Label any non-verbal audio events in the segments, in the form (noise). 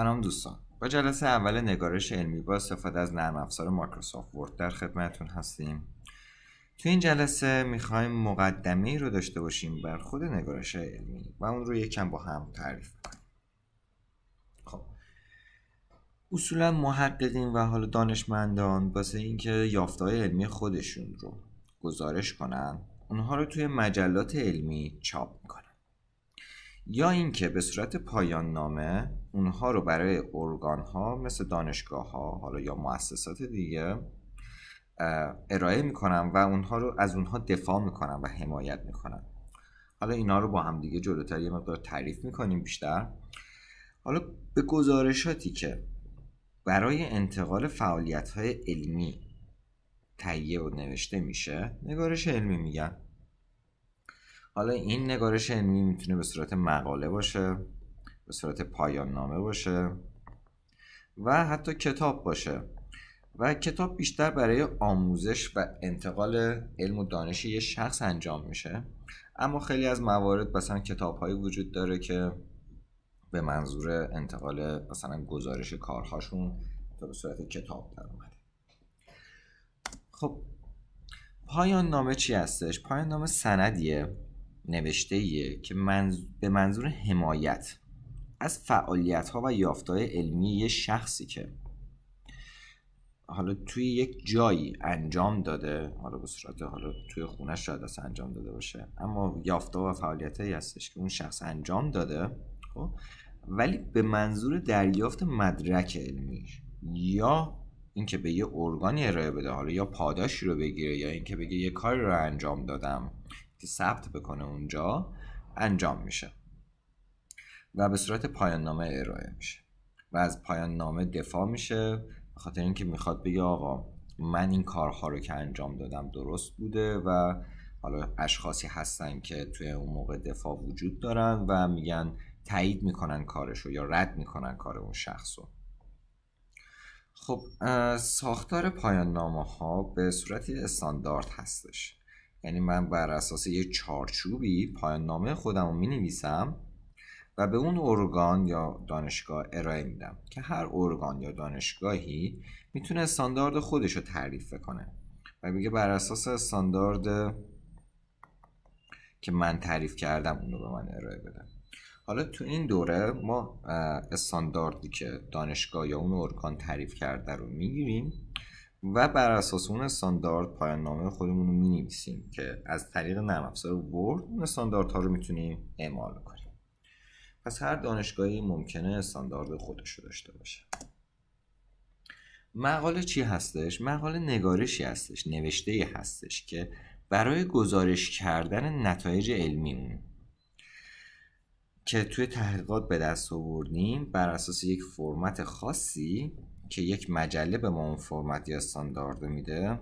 سلام دوستان با جلسه اول نگارش علمی با استفاده از نرم افزار مایکروسافت ورد در خدمتتون هستیم تو این جلسه میخوایم مقدمه ای رو داشته باشیم بر خود نگارش علمی و اون رو یکم با هم تعریف کنیم خب اصولا محققین و حال دانشمندان واسه اینکه یافتهای علمی خودشون رو گزارش کنن اونها رو توی مجلات علمی چاپ میکنن یا اینکه به صورت پایان نامه اونها رو برای ارگان ها مثل دانشگاه ها حالا یا مؤسسات دیگه ارائه میکنم و اونها رو از اونها دفاع میکنم و حمایت میکنم حالا اینا رو با هم دیگه جلوتر یه مقدار تعریف میکنیم بیشتر حالا به گزارشاتی که برای انتقال فعالیت های علمی تهیه و نوشته میشه نگارش علمی میگن حالا این نگارش علمی میتونه به صورت مقاله باشه به صورت پایان نامه باشه و حتی کتاب باشه و کتاب بیشتر برای آموزش و انتقال علم و دانش یه شخص انجام میشه اما خیلی از موارد مثلا کتاب هایی وجود داره که به منظور انتقال مثلا گزارش کارهاشون تا به صورت کتاب در اومده خب پایان نامه چی هستش؟ پایان نامه سندیه نوشته ایه که به منظور حمایت از فعالیت ها و یافتهای علمی یه شخصی که حالا توی یک جایی انجام داده حالا به صورت حالا توی خونه شاید اصلا انجام داده باشه اما یافته و فعالیت هایی هستش که اون شخص انجام داده خب ولی به منظور دریافت مدرک علمی یا اینکه به یه ارگانی ارائه بده حالا یا پاداشی رو بگیره یا اینکه بگه یه کاری رو انجام دادم که ثبت بکنه اونجا انجام میشه و به صورت پایان نامه ارائه میشه و از پایان نامه دفاع میشه خاطر اینکه میخواد بگه آقا من این کارها رو که انجام دادم درست بوده و حالا اشخاصی هستن که توی اون موقع دفاع وجود دارن و میگن تایید میکنن کارشو یا رد میکنن کار اون شخصو خب ساختار پایان نامه ها به صورتی استاندارد هستش یعنی من بر اساس یه چارچوبی پایان نامه خودم رو می نویسم و به اون ارگان یا دانشگاه ارائه میدم که هر ارگان یا دانشگاهی میتونه استاندارد خودش رو تعریف کنه و میگه بر اساس استاندارد که من تعریف کردم اون رو به من ارائه بدم حالا تو این دوره ما استانداردی که دانشگاه یا اون ارگان تعریف کرده رو میگیریم و بر اساس اون استاندارد پایان نامه خودمون رو می نویسیم که از طریق نرم افزار ورد اون استانداردها رو میتونیم اعمال کنیم پس هر دانشگاهی ممکنه استاندارد خودش رو داشته باشه مقاله چی هستش؟ مقاله نگارشی هستش نوشته ای هستش که برای گزارش کردن نتایج علمیمون که توی تحقیقات به دست آوردیم بر اساس یک فرمت خاصی که یک مجله به ما اون فرمت یا استاندارد میده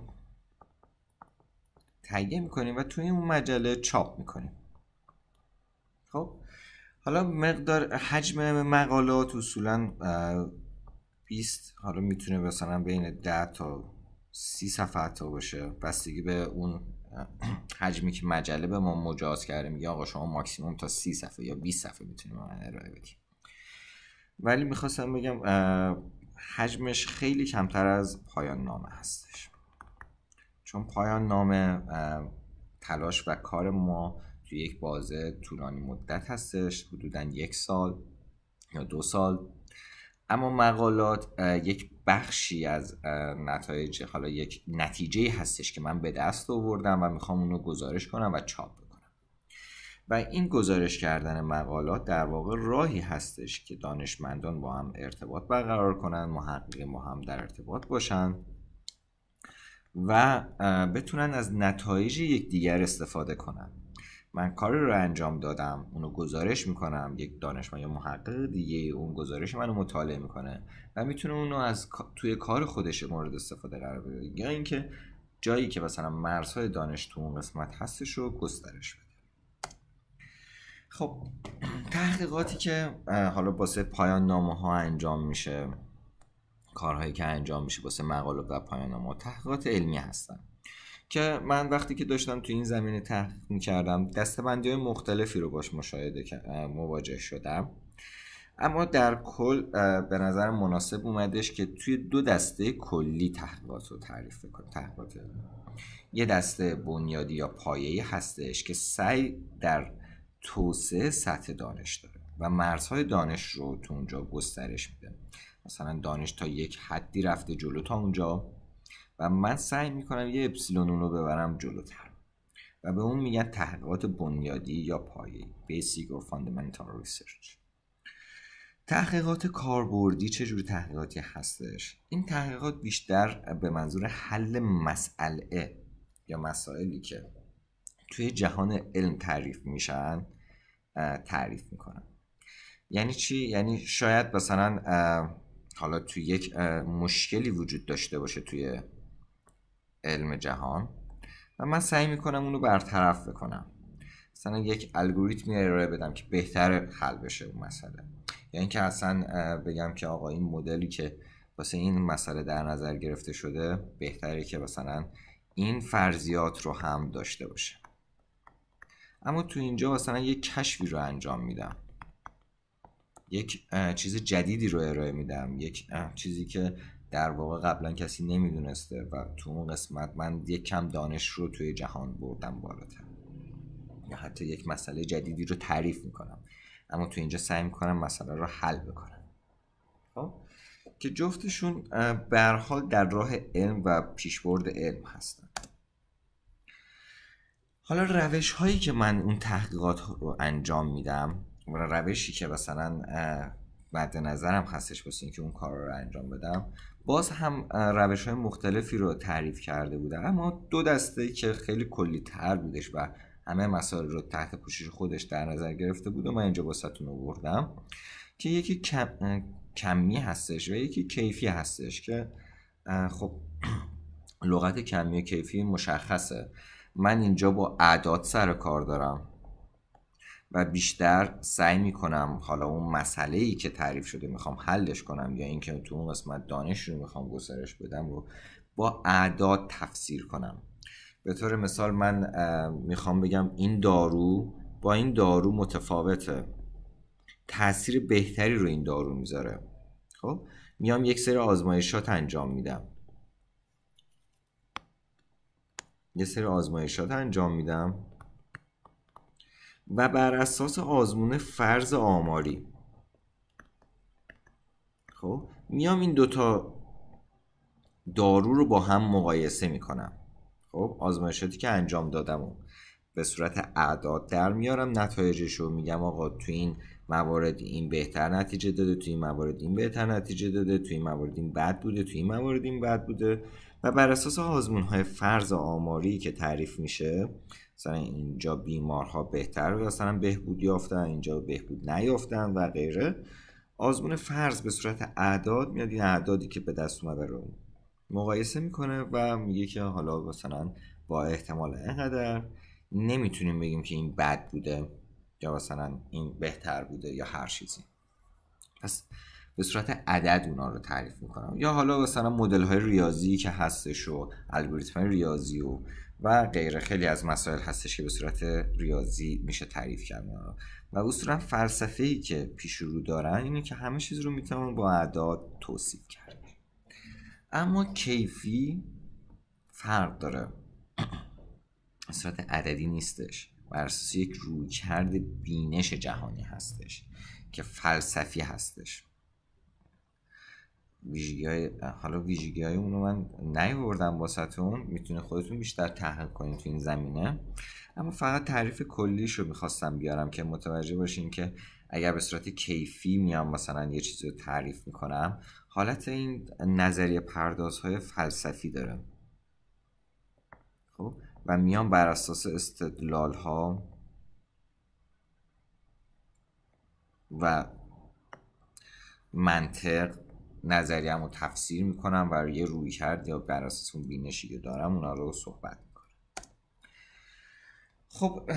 تهیه میکنیم و توی اون مجله چاپ میکنیم خب حالا مقدار حجم مقالات اصولا 20 حالا میتونه مثلا بین 10 تا 30 صفحه تا باشه بستگی به اون (clears throat) حجمی که مجله به ما مجاز کرده میگه آقا شما ماکسیموم تا 30 صفحه یا 20 صفحه میتونیم ارائه بدیم ولی میخواستم بگم حجمش خیلی کمتر از پایان نامه هستش چون پایان نامه تلاش و کار ما توی یک بازه طولانی مدت هستش حدودا یک سال یا دو سال اما مقالات یک بخشی از نتایج حالا یک نتیجه هستش که من به دست آوردم و میخوام اونو گزارش کنم و چاپ و این گزارش کردن مقالات در واقع راهی هستش که دانشمندان با هم ارتباط برقرار کنن محققین با هم در ارتباط باشن و بتونن از نتایج یکدیگر استفاده کنن من کاری رو انجام دادم اونو گزارش میکنم یک دانشمند یا محقق دیگه اون گزارش منو مطالعه میکنه و میتونه اونو از توی کار خودش مورد استفاده قرار بده یا اینکه جایی که مثلا مرزهای دانش تو اون قسمت هستش رو گسترش بده خب تحقیقاتی که حالا باسه پایان نامه ها انجام میشه کارهایی که انجام میشه باسه مقالب و پایان نامه تحقیقات علمی هستن که من وقتی که داشتم تو این زمینه تحقیق میکردم دستبندی های مختلفی رو باش مشاهده مواجه شدم اما در کل به نظر مناسب اومدش که توی دو دسته کلی تحقیقات رو تعریف کنم تحقیقات یه دسته بنیادی یا پایه‌ای هستش که سعی در توسعه سطح دانش داره و مرزهای دانش رو تو اونجا گسترش میده مثلا دانش تا یک حدی رفته جلو تا اونجا و من سعی میکنم یه اپسیلون رو ببرم جلوتر و به اون میگن تحقیقات بنیادی یا پایی بیسیک و فاندامنتال ریسرچ تحقیقات کاربردی چه جور تحقیقاتی هستش این تحقیقات بیشتر به منظور حل مسئله یا مسائلی که توی جهان علم تعریف میشن تعریف میکنم یعنی چی یعنی شاید مثلا حالا تو یک مشکلی وجود داشته باشه توی علم جهان و من سعی میکنم اونو برطرف بکنم مثلا یک الگوریتمی ارائه بدم که بهتر حل بشه اون مسئله یعنی که اصلا بگم که آقا این مدلی که واسه این مسئله در نظر گرفته شده بهتره که مثلا این فرضیات رو هم داشته باشه اما تو اینجا مثلا یک کشفی رو انجام میدم یک چیز جدیدی رو ارائه میدم یک چیزی که در واقع قبلا کسی نمیدونسته و تو اون قسمت من یک کم دانش رو توی جهان بردم بالاتر یا حتی یک مسئله جدیدی رو تعریف میکنم اما تو اینجا سعی میکنم مسئله رو حل بکنم خب که جفتشون به حال در راه علم و پیشبرد علم هستن حالا روش هایی که من اون تحقیقات رو انجام میدم روشی که مثلا مد نظرم هستش بود، که اون کار رو انجام بدم باز هم روش های مختلفی رو تعریف کرده بودم اما دو دسته که خیلی کلی تر بودش و همه مسائل رو تحت پوشش خودش در نظر گرفته بود و من اینجا باستون آوردم که یکی کمی هستش و یکی کیفی هستش که خب (clears throat) لغت کمی و کیفی مشخصه من اینجا با اعداد سر کار دارم و بیشتر سعی میکنم حالا اون مسئله ای که تعریف شده میخوام حلش کنم یا اینکه تو اون قسمت دانش رو میخوام گسترش بدم رو با اعداد تفسیر کنم به طور مثال من میخوام بگم این دارو با این دارو متفاوته تاثیر بهتری رو این دارو میذاره خب میام یک سری آزمایشات انجام میدم یه سری آزمایشات انجام میدم و بر اساس آزمون فرض آماری خب میام این دوتا دارو رو با هم مقایسه میکنم خب آزمایشاتی که انجام دادم و به صورت اعداد در میارم نتایجش رو میگم آقا تو این موارد این بهتر نتیجه داده تو این موارد این بهتر نتیجه داده تو این موارد این بد بوده تو این موارد این بد بوده و بر اساس آزمون های فرض آماری که تعریف میشه مثلا اینجا بیمارها بهتر مثلا بهبود یافتن اینجا بهبود نیافتن و غیره آزمون فرض به صورت اعداد میاد این اعدادی که به دست اومده رو مقایسه میکنه و میگه که حالا مثلا با احتمال اینقدر نمیتونیم بگیم که این بد بوده یا مثلا این بهتر بوده یا هر چیزی پس به صورت عدد اونا رو تعریف میکنم یا حالا مثلا مدل های ریاضی که هستش و الگوریتم ریاضی و و غیره خیلی از مسائل هستش که به صورت ریاضی میشه تعریف کرد و اصولا فلسفه ای که پیش رو دارن اینه که همه چیز رو میتونن با اعداد توصیف کرد اما کیفی فرق داره (clears throat) به صورت عددی نیستش بر اساس یک رویکرد بینش جهانی هستش که فلسفی هستش ویژگی های حالا ویژگی های اونو من نیوردم واسهتون میتونه خودتون بیشتر تحقیق کنید تو این زمینه اما فقط تعریف کلیش رو میخواستم بیارم که متوجه باشین که اگر به صورت کیفی میام مثلا یه چیزی رو تعریف میکنم حالت این نظریه پردازهای فلسفی داره خب و میام بر اساس استدلال ها و منطق نظریم رو تفسیر میکنم و یه روی کرد یا بر اساس اون بینشی که دارم اونا رو صحبت میکنم خب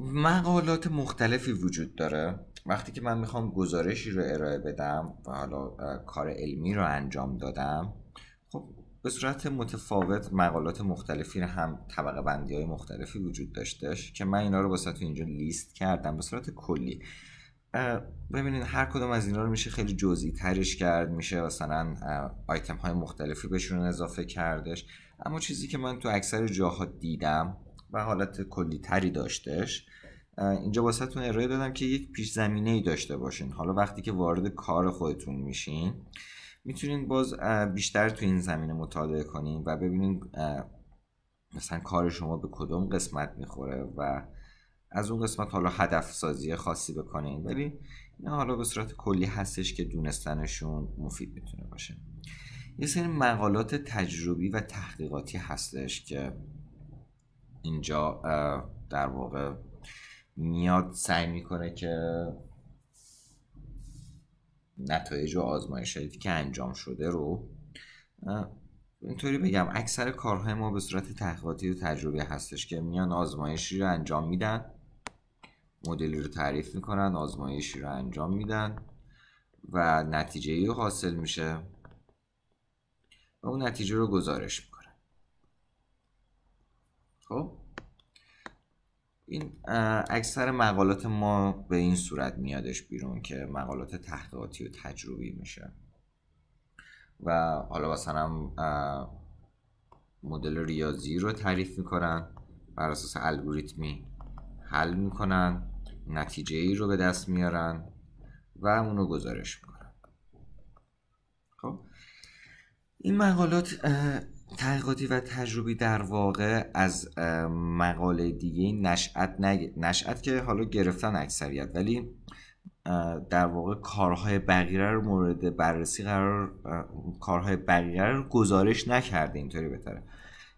مقالات مختلفی وجود داره وقتی که من میخوام گزارشی رو ارائه بدم و حالا کار علمی رو انجام دادم خب به صورت متفاوت مقالات مختلفی رو هم طبقه بندی های مختلفی وجود داشته که من اینا رو با تو اینجا لیست کردم به صورت کلی ببینید هر کدوم از اینا رو میشه خیلی جزئی ترش کرد میشه مثلا آیتم های مختلفی بهشون اضافه کردش اما چیزی که من تو اکثر جاها دیدم و حالت کلی تری داشتش اینجا واسهتون ارائه دادم که یک پیش زمینه ای داشته باشین حالا وقتی که وارد کار خودتون میشین میتونین باز بیشتر تو این زمینه مطالعه کنین و ببینین مثلا کار شما به کدوم قسمت میخوره و از اون قسمت حالا هدف سازی خاصی بکنین ولی اینا حالا به صورت کلی هستش که دونستنشون مفید میتونه باشه یه سری مقالات تجربی و تحقیقاتی هستش که اینجا در واقع میاد سعی میکنه که نتایج و آزمایشاتی که انجام شده رو اینطوری بگم اکثر کارهای ما به صورت تحقیقاتی و تجربی هستش که میان آزمایشی رو انجام میدن مدلی رو تعریف میکنن آزمایشی رو انجام میدن و نتیجه ای حاصل میشه و اون نتیجه رو گزارش میکنن خب این اکثر مقالات ما به این صورت میادش بیرون که مقالات تحقیقاتی و تجربی میشه و حالا مثلا مدل ریاضی رو تعریف میکنن بر اساس الگوریتمی حل میکنن نتیجه ای رو به دست میارن و اونو گزارش میکنن خب این مقالات تحقیقاتی و تجربی در واقع از مقاله دیگه نشأت نشأت که حالا گرفتن اکثریت ولی در واقع کارهای بقیه رو مورد بررسی قرار کارهای بقیه رو گزارش نکرده اینطوری بهتره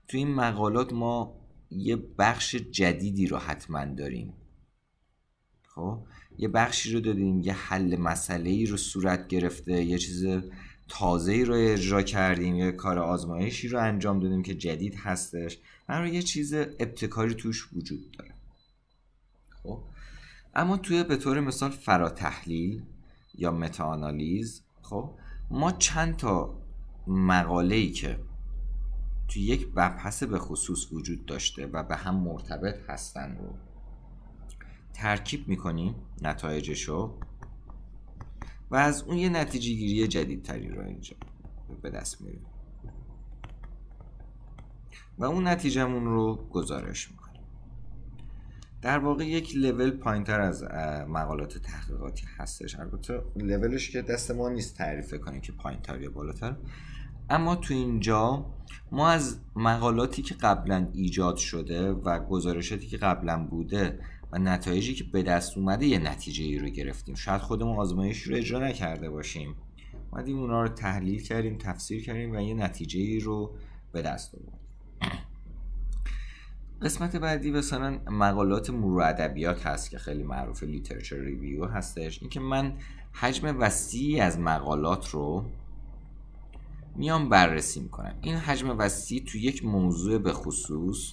تو این مقالات ما یه بخش جدیدی رو حتما داریم خب یه بخشی رو دادیم یه حل مسئله ای رو صورت گرفته یه چیز تازه ای رو اجرا کردیم یه کار آزمایشی رو انجام دادیم که جدید هستش من یه چیز ابتکاری توش وجود داره خب اما توی به طور مثال فراتحلیل یا متاانالیز خب ما چند تا مقاله ای که تو یک مبحث به خصوص وجود داشته و به هم مرتبط هستن رو ترکیب میکنیم نتایجش رو و از اون یه نتیجه گیری جدیدتری رو اینجا به دست میریم و اون نتیجهمون رو گزارش میکنیم در واقع یک لول پایینتر از مقالات تحقیقاتی هستش البته لولش که دست ما نیست تعریف کنیم که پایینتر یا بالاتر اما تو اینجا ما از مقالاتی که قبلا ایجاد شده و گزارشاتی که قبلا بوده و نتایجی که به دست اومده یه نتیجه ای رو گرفتیم شاید خودمون آزمایش رو اجرا نکرده باشیم اومدیم اونا رو تحلیل کردیم تفسیر کردیم و یه نتیجه ای رو به دست آوردیم قسمت بعدی مثلا مقالات مرور ادبیات هست که خیلی معروف لیترچر ریویو هستش اینکه من حجم وسیعی از مقالات رو میام بررسی میکنم این حجم وسیع تو یک موضوع به خصوص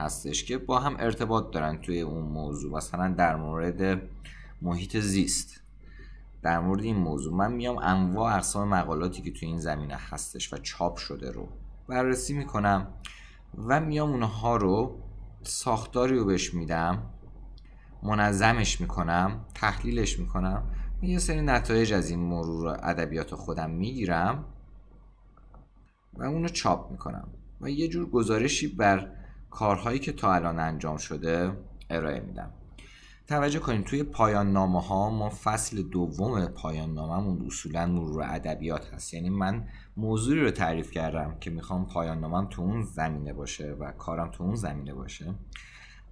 هستش که با هم ارتباط دارن توی اون موضوع مثلا در مورد محیط زیست در مورد این موضوع من میام انواع اقسام مقالاتی که توی این زمینه هستش و چاپ شده رو بررسی میکنم و میام اونها رو ساختاری رو بهش میدم منظمش میکنم تحلیلش میکنم یه سری نتایج از این مرور ادبیات خودم میگیرم و اونو چاپ میکنم و یه جور گزارشی بر کارهایی که تا الان انجام شده ارائه میدم توجه کنید توی پایان نامه ها ما فصل دوم پایان ناممون اصولا مرور ادبیات هست یعنی من موضوعی رو تعریف کردم که میخوام پایان نامم تو اون زمینه باشه و کارم تو اون زمینه باشه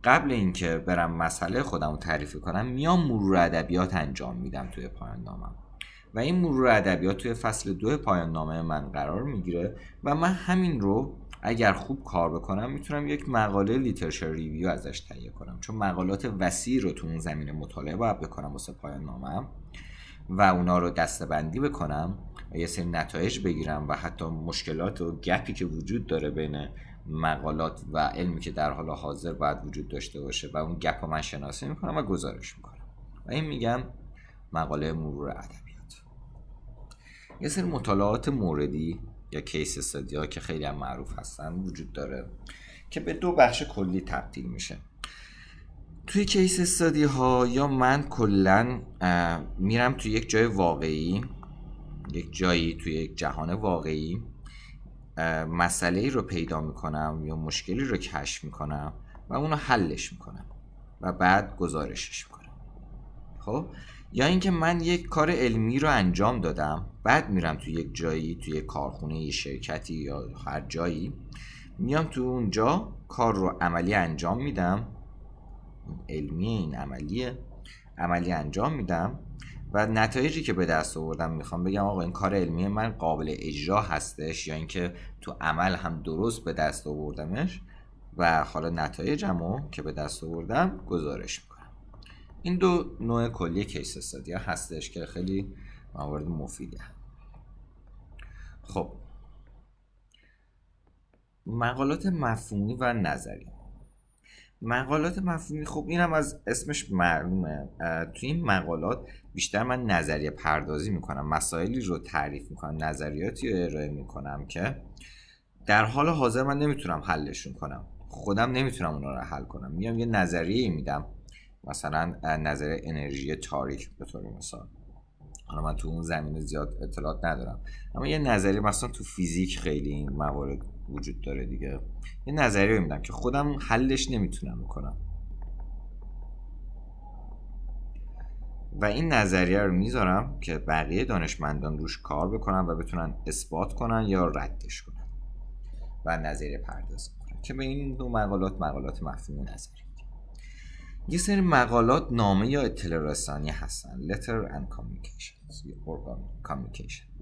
قبل اینکه برم مسئله خودم رو تعریف کنم میام مرور ادبیات انجام میدم توی پایان نامم و این مرور ادبیات توی فصل دو پایان نامه من قرار میگیره و من همین رو اگر خوب کار بکنم میتونم یک مقاله لیترشر ریویو ازش تهیه کنم چون مقالات وسیع رو تو اون زمینه مطالعه باید بکنم واسه پایان نامم و اونا رو دستبندی بکنم و یه سری نتایج بگیرم و حتی مشکلات و گپی که وجود داره بین مقالات و علمی که در حال حاضر باید وجود داشته باشه و اون گپ من شناسه میکنم و گزارش میکنم و این میگم مقاله مرور ادبیات یه سری مطالعات موردی یا کیس استادی که خیلی هم معروف هستن وجود داره که به دو بخش کلی تبدیل میشه توی کیس استادی ها یا من کلا میرم توی یک جای واقعی یک جایی توی یک جهان واقعی مسئله رو پیدا میکنم یا مشکلی رو کشف میکنم و اونو حلش میکنم و بعد گزارشش میکنم خب یا اینکه من یک کار علمی رو انجام دادم بعد میرم تو یک جایی تو یک کارخونه یه شرکتی یا هر جایی میام تو اونجا کار رو عملی انجام میدم علمی این عملیه عملی انجام میدم و نتایجی که به دست آوردم میخوام بگم آقا این کار علمی من قابل اجرا هستش یا اینکه تو عمل هم درست به دست آوردمش و حالا نتایجمو که به دست آوردم گزارش میکنم این دو نوع کلی کیس استادی هستش که خیلی موارد مفیده خب مقالات مفهومی و نظری مقالات مفهومی خب اینم از اسمش معلومه تو این مقالات بیشتر من نظریه پردازی میکنم مسائلی رو تعریف میکنم نظریاتی رو ارائه میکنم که در حال حاضر من نمیتونم حلشون کنم خودم نمیتونم اونا رو حل کنم میام یه نظریه میدم مثلا نظریه انرژی تاریک به طور مثال حالا من تو اون زمینه زیاد اطلاعات ندارم اما یه نظریه مثلا تو فیزیک خیلی این موارد وجود داره دیگه یه نظریه میدم که خودم حلش نمیتونم بکنم و این نظریه رو میذارم که بقیه دانشمندان روش کار بکنن و بتونن اثبات کنن یا ردش کنن و نظریه پرداز کنن که به این دو مقالات مقالات مفهوم نظری یه سری مقالات نامه یا اطلاع رسانی هستن letter and communications یا Communications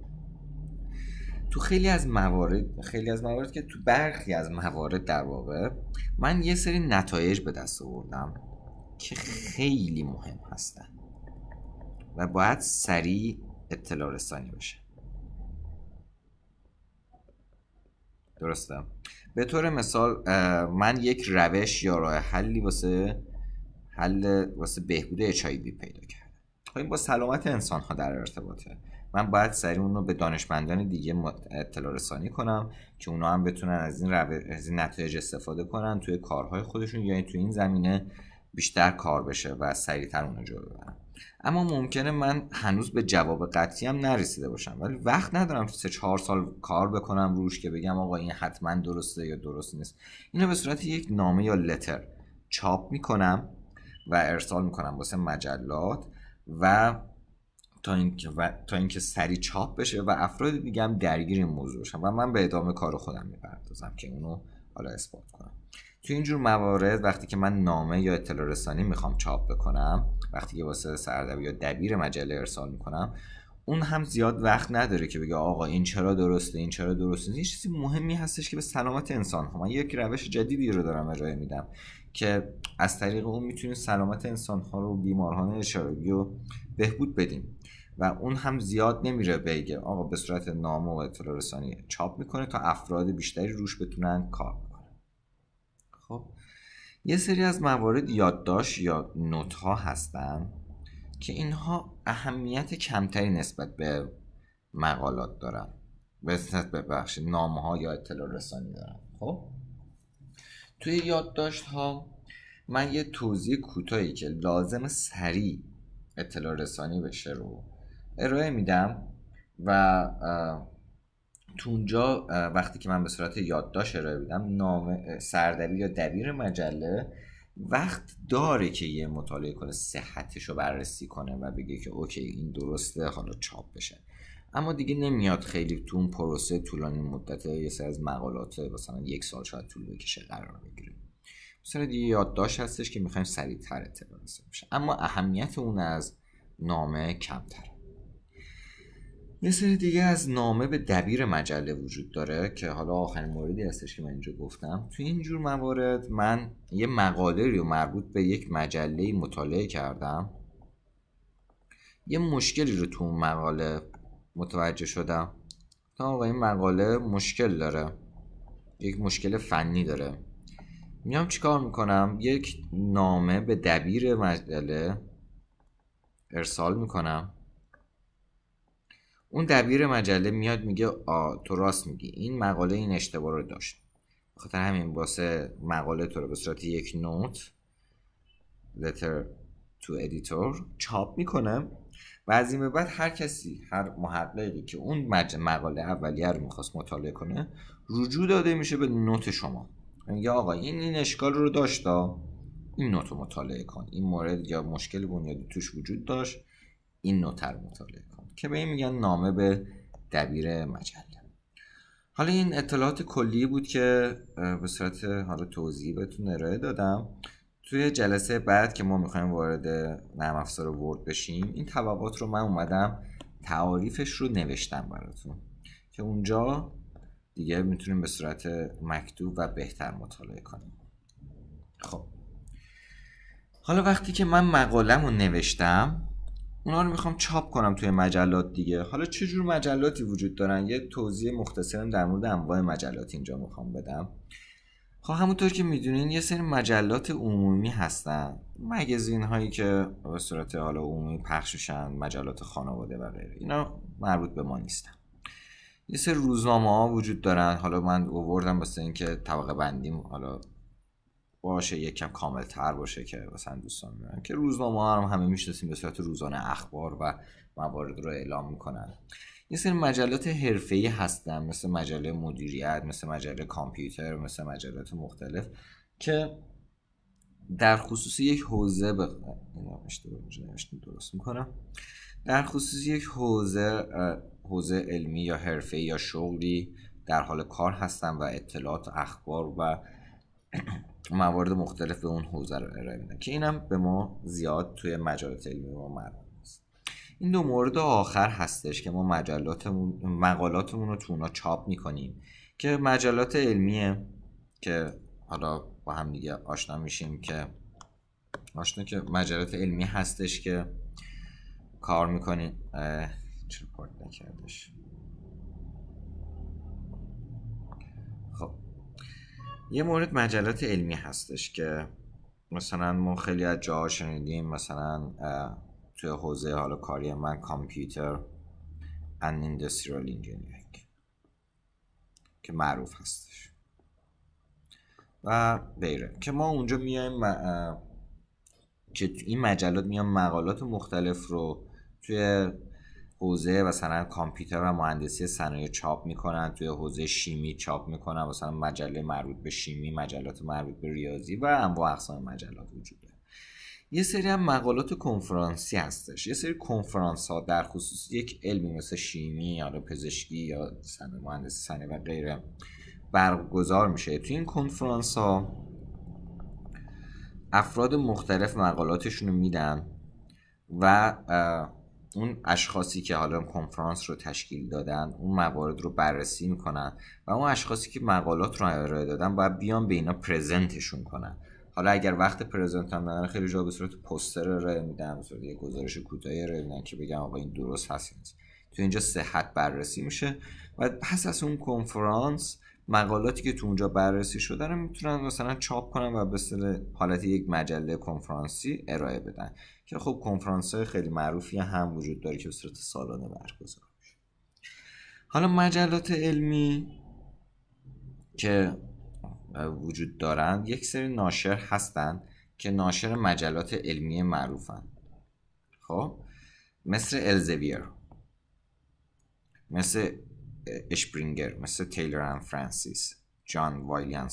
تو خیلی از موارد خیلی از موارد که تو برخی از موارد در واقع من یه سری نتایج به دست آوردم که خیلی مهم هستن و باید سریع اطلاع رسانی بشه درسته به طور مثال من یک روش یا راه حلی واسه حل واسه بهبود اچ پیدا کردم خب این با سلامت انسان ها در ارتباطه من باید سریع اون رو به دانشمندان دیگه اطلاع رسانی کنم که اونا هم بتونن از این, از این نتایج استفاده کنن توی کارهای خودشون یا یعنی توی این زمینه بیشتر کار بشه و سریعتر تر جلو ببرم اما ممکنه من هنوز به جواب قطعی هم نرسیده باشم ولی وقت ندارم سه چهار سال کار بکنم روش که بگم آقا این حتما درسته یا درست نیست اینو به صورت یک نامه یا لتر چاپ میکنم و ارسال میکنم واسه مجلات و تا اینکه و... تا اینکه سری چاپ بشه و افراد دیگه درگیر این موضوع شن و من به ادامه کار خودم میپردازم که اونو حالا اثبات کنم تو اینجور موارد وقتی که من نامه یا اطلاع رسانی میخوام چاپ بکنم وقتی که واسه سردبی یا دبیر مجله ارسال میکنم اون هم زیاد وقت نداره که بگه آقا این چرا درسته این چرا درسته این چیزی مهمی هستش که به سلامت انسان ها من یک روش جدیدی رو دارم ارائه میدم که از طریق اون میتونیم سلامت انسان ها رو بیمارهای اشاره رو بهبود بدیم و اون هم زیاد نمیره بگه آقا به صورت نامه و اطلاع رسانی چاپ میکنه تا افراد بیشتری روش بتونن کار کنن خب یه سری از موارد یادداشت یا نوت ها هستن که اینها اهمیت کمتری نسبت به مقالات دارن نسبت به بخش نامه ها یا اطلاع رسانی دارن خب توی یادداشت ها من یه توضیح کوتاهی که لازم سریع اطلاع رسانی بشه رو ارائه میدم و تو اونجا وقتی که من به صورت یادداشت ارائه میدم نام سردبیر یا دبیر مجله وقت داره که یه مطالعه کنه صحتش رو بررسی کنه و بگه که اوکی این درسته حالا چاپ بشه اما دیگه نمیاد خیلی تو اون پروسه طولانی مدت یه سری از مقالات مثلا یک سال شاید طول بکشه قرار بگیره مثلا دیگه یادداشت هستش که میخوایم سریعتر اطلاع بشه اما اهمیت اون از نامه کمتره یه سری دیگه از نامه به دبیر مجله وجود داره که حالا آخرین موردی هستش که من اینجا گفتم تو اینجور موارد من یه مقاله رو مربوط به یک مجله مطالعه کردم یه مشکلی رو تو اون مقاله متوجه شدم تا آقا این مقاله مشکل داره یک مشکل فنی داره میام چیکار میکنم یک نامه به دبیر مجله ارسال میکنم اون دبیر مجله میاد میگه آ تو راست میگی این مقاله این اشتباه رو داشت خاطر همین واسه مقاله تو رو به صورت یک نوت لتر تو ادیتور چاپ میکنم و از این به بعد هر کسی هر محققی که اون مقاله اولیه رو میخواست مطالعه کنه رجوع داده میشه به نوت شما میگه آقا این این اشکال رو داشتا این نوت رو مطالعه کن این مورد یا مشکل بنیادی توش وجود داشت این نوت رو مطالعه کن که به این میگن نامه به دبیر مجله حالا این اطلاعات کلی بود که به صورت حالا توضیح بهتون ارائه دادم توی جلسه بعد که ما میخوایم وارد نرم افزار ورد بشیم این طبقات رو من اومدم تعاریفش رو نوشتم براتون که اونجا دیگه میتونیم به صورت مکتوب و بهتر مطالعه کنیم خب حالا وقتی که من مقالم رو نوشتم اونا رو میخوام چاپ کنم توی مجلات دیگه حالا چه جور مجلاتی وجود دارن یه توضیح مختصرم در مورد انواع مجلات اینجا میخوام بدم خب همونطور که میدونین یه سری مجلات عمومی هستن مگزین هایی که به صورت حالا عمومی پخششن مجلات خانواده و غیره اینا مربوط به ما نیستن یه سری روزنامه ها وجود دارن حالا من اووردم واسه اینکه طبقه بندیم حالا باشه یک کم تر باشه که مثلا دوستان میبینن که روزنامه هم همه میشناسیم به صورت روزانه اخبار و موارد رو اعلام میکنن یه سری مجلات ای هستن مثل مجله مدیریت مثل مجله کامپیوتر مثل مجلات مختلف که در خصوص یک حوزه به درست میکنم در خصوص یک حوزه حوزه علمی یا حرفه یا شغلی در حال کار هستن و اطلاعات اخبار و (clears throat) موارد مختلف به اون حوزه رو ارائه میدن که اینم به ما زیاد توی مجالات علمی ما مربوط نیست این دو مورد آخر هستش که ما مجلاتمون مقالاتمون رو تو اونا چاپ میکنیم که مجلات علمیه که حالا با هم دیگه آشنا میشیم که آشنا که مجلات علمی هستش که کار میکنیم چرا پارت نکردش یه مورد مجلات علمی هستش که مثلا ما خیلی از جاها شنیدیم مثلا توی حوزه حالا کاری من کامپیوتر ان اندستریال انجینیرینگ که معروف هستش و بیره که ما اونجا میایم که این مجلات میان مقالات مختلف رو توی حوزه مثلا کامپیوتر و مهندسی صنایع چاپ میکنن توی حوزه شیمی چاپ میکنن مثلا مجله مربوط به شیمی مجلات مربوط به ریاضی و انواع اقسام مجلات وجود داره یه سری هم مقالات کنفرانسی هستش یه سری کنفرانس ها در خصوص یک علمی مثل شیمی یا پزشکی یا مهندسی صنایع و غیره برگزار میشه توی این کنفرانس ها افراد مختلف مقالاتشون رو میدن و اون اشخاصی که حالا کنفرانس رو تشکیل دادن اون موارد رو بررسی میکنن و اون اشخاصی که مقالات رو ارائه دادن باید بیان به اینا پرزنتشون کنن حالا اگر وقت پرزنت هم ندارن خیلی جا به صورت پوستر ارائه میدن به یه گزارش کوتاهی ارائه میدن که بگم آقا این درست هست تو اینجا صحت بررسی میشه و پس از اون کنفرانس مقالاتی که تو اونجا بررسی شده رو میتونن مثلا چاپ کنن و به صورت حالت یک مجله کنفرانسی ارائه بدن که خب کنفرانس های خیلی معروفی هم وجود داره که به صورت سالانه برگزار میشه حالا مجلات علمی که وجود دارند یک سری ناشر هستند که ناشر مجلات علمی معروفن خب مثل الزویر مثل اشپرینگر مثل تیلر ان فرانسیس جان وایلیان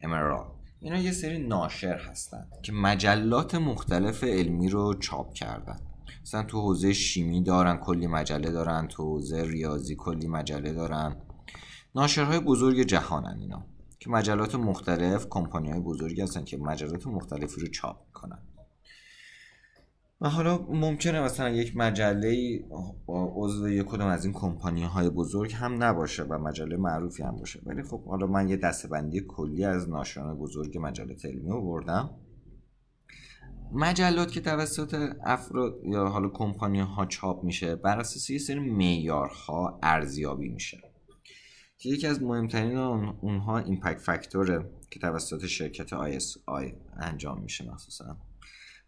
امرال اینا یه سری ناشر هستن که مجلات مختلف علمی رو چاپ کردن مثلا تو حوزه شیمی دارن کلی مجله دارن تو حوزه ریاضی کلی مجله دارن ناشرهای بزرگ جهانن اینا که مجلات مختلف کمپانی های بزرگی هستن که مجلات مختلفی رو چاپ میکنن و حالا ممکنه مثلا یک مجله عضو یک کدوم از این کمپانی های بزرگ هم نباشه و مجله معروفی هم باشه ولی خب حالا من یه دستبندی کلی از ناشران بزرگ مجلات علمی بردم مجلات که توسط افراد یا حالا کمپانی ها چاپ میشه بر اساس یه سری معیارها ارزیابی میشه که یکی از مهمترین اونها ایمپکت فکتوره که توسط شرکت ISI انجام میشه مخصوصا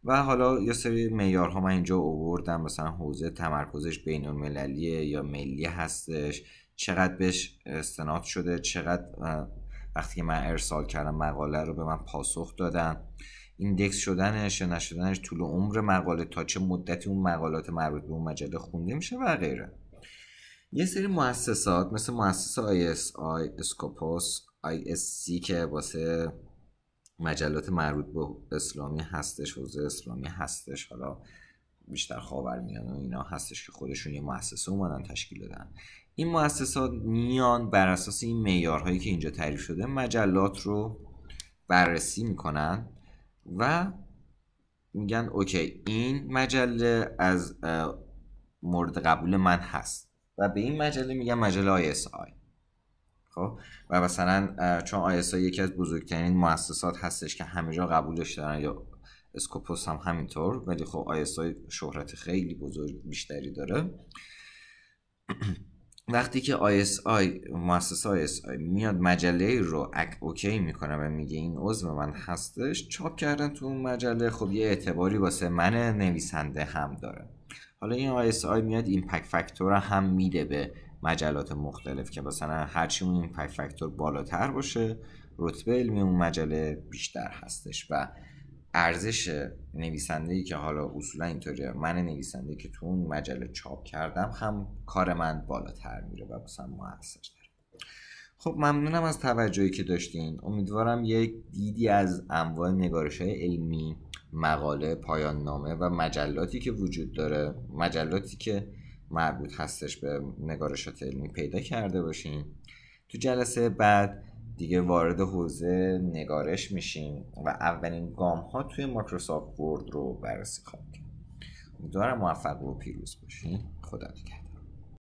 و حالا یه سری معیارها من اینجا اووردم مثلا حوزه تمرکزش بین المللیه یا ملی هستش چقدر بهش استناد شده چقدر وقتی که من ارسال کردم مقاله رو به من پاسخ دادن ایندکس شدنش یا نشدنش طول عمر مقاله تا چه مدتی اون مقالات مربوط به اون مجله خونده میشه و غیره یه سری مؤسسات مثل مؤسسه ISI اسکوپوس ISC که واسه مجلات مربوط به اسلامی هستش حوزه اسلامی هستش حالا بیشتر میان و اینا هستش که خودشون یه مؤسسه اومدن تشکیل دادن این مؤسسات میان بر اساس این معیارهایی که اینجا تعریف شده مجلات رو بررسی میکنن و میگن اوکی این مجله از مورد قبول من هست و به این مجله میگن مجله آی خب. و مثلا چون آیسا یکی از بزرگترین مؤسسات هستش که همه جا قبولش دارن یا اسکوپوس هم همینطور ولی خب آیسا شهرت خیلی بزرگ بیشتری داره (clears throat) وقتی که ISI مؤسسه ISI میاد مجله رو اک اوکی میکنه و میگه این عضو من هستش چاپ کردن تو اون مجله خب یه اعتباری واسه من نویسنده هم داره حالا این ISI میاد ایمپکت فاکتور هم میده به مجلات مختلف که مثلا هرچی اون این فاکتور بالاتر باشه رتبه علمی اون مجله بیشتر هستش و ارزش نویسنده ای که حالا اصولا اینطوریه من نویسنده که تو اون مجله چاپ کردم هم کار من بالاتر میره و مثلا داره خب ممنونم از توجهی که داشتین امیدوارم یک دیدی از انواع نگارش های علمی مقاله پایان نامه و مجلاتی که وجود داره مجلاتی که مربوط هستش به نگارشات علمی پیدا کرده باشیم تو جلسه بعد دیگه وارد حوزه نگارش میشیم و اولین گام ها توی مایکروسافت ورد رو بررسی خواهیم کرد امیدوارم موفق و پیروز باشین خدا نگهدار